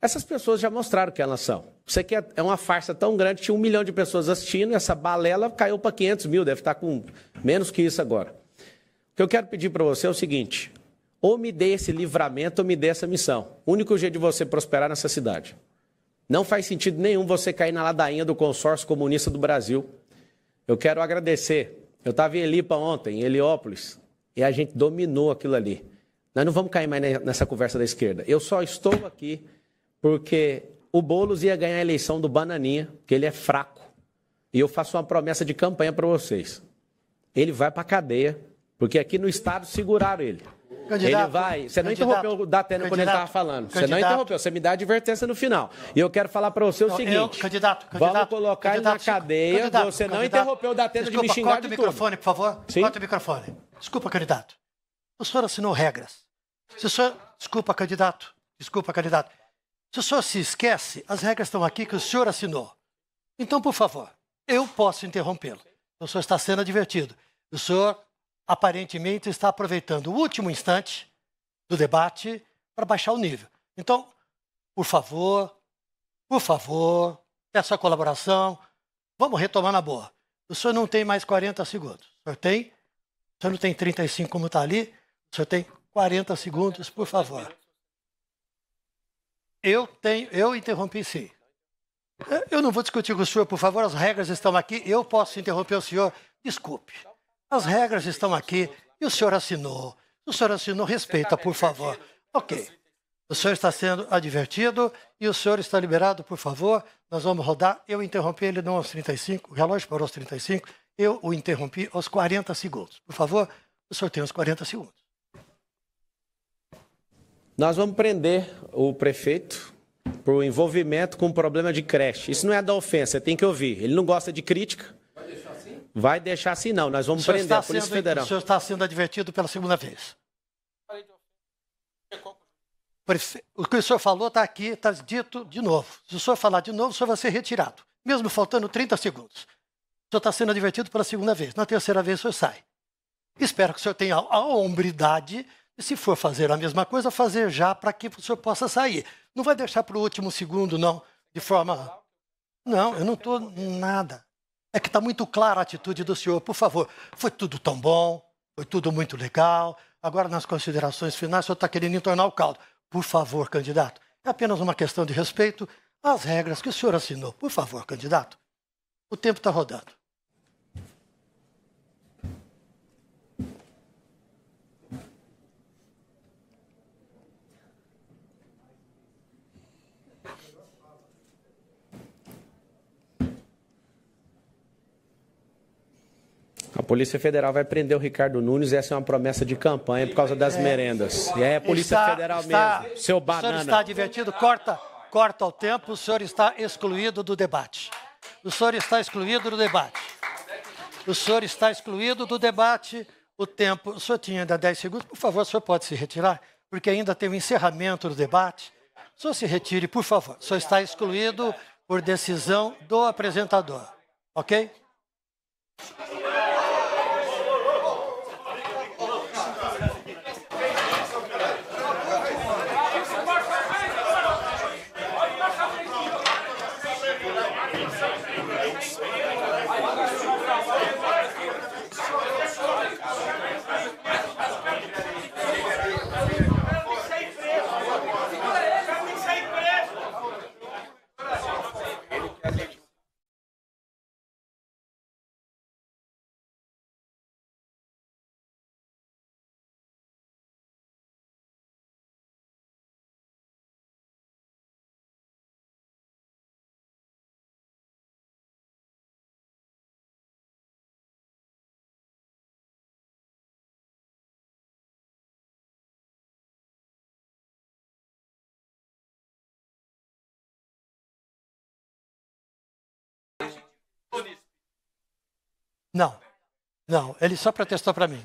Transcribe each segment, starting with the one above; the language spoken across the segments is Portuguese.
Essas pessoas já mostraram que elas são. Você que é uma farsa tão grande, tinha um milhão de pessoas assistindo, e essa balela caiu para 500 mil, deve estar tá com menos que isso agora. O que eu quero pedir para você é o seguinte: ou me dê esse livramento, ou me dê essa missão. O único jeito de você prosperar nessa cidade. Não faz sentido nenhum você cair na ladainha do consórcio comunista do Brasil. Eu quero agradecer. Eu estava em Elipa ontem, em Heliópolis, e a gente dominou aquilo ali. Nós não vamos cair mais nessa conversa da esquerda. Eu só estou aqui porque o Boulos ia ganhar a eleição do Bananinha, que ele é fraco. E eu faço uma promessa de campanha para vocês. Ele vai para cadeia, porque aqui no Estado seguraram ele. Candidato, ele vai. Você não interrompeu o Datena quando ele estava falando. Você não interrompeu, você me dá a advertência no final. E eu quero falar para você o seguinte: eu, candidato, candidato, vamos colocar ele na cadeia. você não interrompeu o Datena Desculpa, de me xingar. Corta o microfone, tudo. por favor. Sim? Corta o microfone. Desculpa, candidato. O senhor assinou regras. Se o senhor... Desculpa, candidato. Desculpa, candidato. Se o senhor se esquece, as regras estão aqui que o senhor assinou. Então, por favor, eu posso interrompê-lo. O senhor está sendo advertido. O senhor, aparentemente, está aproveitando o último instante do debate para baixar o nível. Então, por favor, por favor, peço a colaboração. Vamos retomar na boa. O senhor não tem mais 40 segundos. O senhor tem? O senhor não tem 35 como está ali? O senhor tem 40 segundos, por favor. Eu tenho, eu interrompi sim. É, eu não vou discutir com o senhor, por favor, as regras estão aqui. Eu posso interromper o senhor. Desculpe. As regras estão aqui e o senhor assinou. O senhor assinou, respeita, por favor. Ok. O senhor está sendo advertido e o senhor está liberado, por favor. Nós vamos rodar. Eu interrompi ele não aos 35, o relógio parou aos 35. Eu o interrompi aos 40 segundos. Por favor, o senhor tem os 40 segundos. Nós vamos prender o prefeito por envolvimento com o problema de creche. Isso não é da ofensa, tem que ouvir. Ele não gosta de crítica. Vai deixar assim? Vai deixar assim, não. Nós vamos prender a Polícia sendo, Federal. O senhor está sendo advertido pela segunda vez. O que o senhor falou está aqui, está dito de novo. Se o senhor falar de novo, o senhor vai ser retirado, mesmo faltando 30 segundos. O senhor está sendo advertido pela segunda vez. Na terceira vez, o senhor sai. Espero que o senhor tenha a hombridade e se for fazer a mesma coisa, fazer já para que o senhor possa sair. Não vai deixar para o último segundo, não, de forma. Não, eu não estou nada. É que está muito clara a atitude do senhor. Por favor, foi tudo tão bom, foi tudo muito legal. Agora, nas considerações finais, o senhor está querendo entornar o caldo. Por favor, candidato, é apenas uma questão de respeito às regras que o senhor assinou. Por favor, candidato. O tempo está rodando. Polícia Federal vai prender o Ricardo Nunes, essa é uma promessa de campanha por causa das é, merendas. E é a Polícia está, Federal está, mesmo, seu banana. O senhor está divertido? Corta, corta o tempo, o senhor está excluído do debate. O senhor está excluído do debate. O senhor está excluído do debate. O tempo, o senhor tinha ainda 10 segundos, por favor, o senhor pode se retirar, porque ainda tem o encerramento do debate. O senhor se retire, por favor. O senhor está excluído por decisão do apresentador. Ok? Não, não, ele só protestou para mim.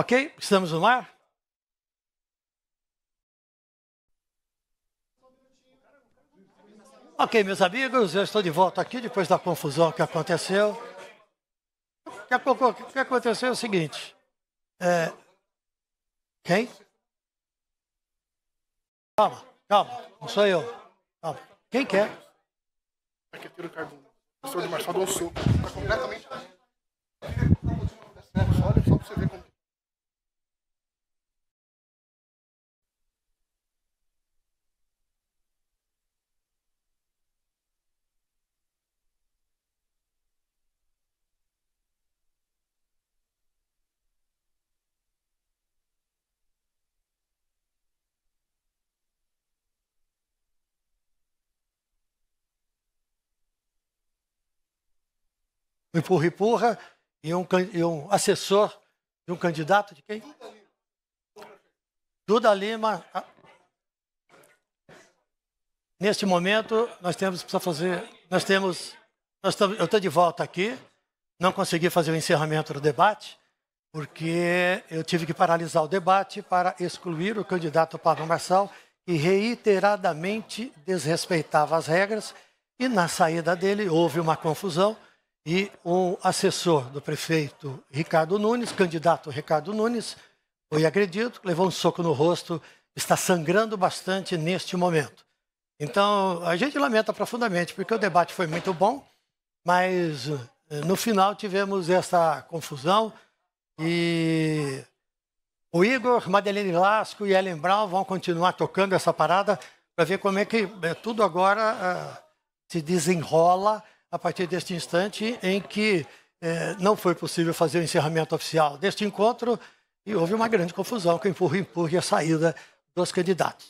Ok? Estamos no ar? Ok, meus amigos, eu estou de volta aqui depois da confusão que aconteceu. O que aconteceu é o seguinte. É... Quem? Calma, calma, não sou eu. Calma. Quem quer? Aqui é? Arquiteiro Cardoso, professor de Marçal do Sul. Está completamente. Olha só para você ver como um empurra-empurra e um, e um assessor de um candidato de quem? Duda Lima. Ah, neste momento, nós temos que fazer. Nós temos. Nós eu estou de volta aqui. Não consegui fazer o encerramento do debate, porque eu tive que paralisar o debate para excluir o candidato Pablo Marçal, que reiteradamente desrespeitava as regras. E na saída dele houve uma confusão e o assessor do prefeito Ricardo Nunes, candidato Ricardo Nunes, foi agredido, levou um soco no rosto, está sangrando bastante neste momento. Então, a gente lamenta profundamente, porque o debate foi muito bom, mas eh, no final tivemos essa confusão e o Igor, Madeleine Lasco e Ellen Brown vão continuar tocando essa parada para ver como é que eh, tudo agora eh, se desenrola a partir deste instante em que eh, não foi possível fazer o encerramento oficial deste encontro e houve uma grande confusão, que empurra, empurra a saída dos candidatos.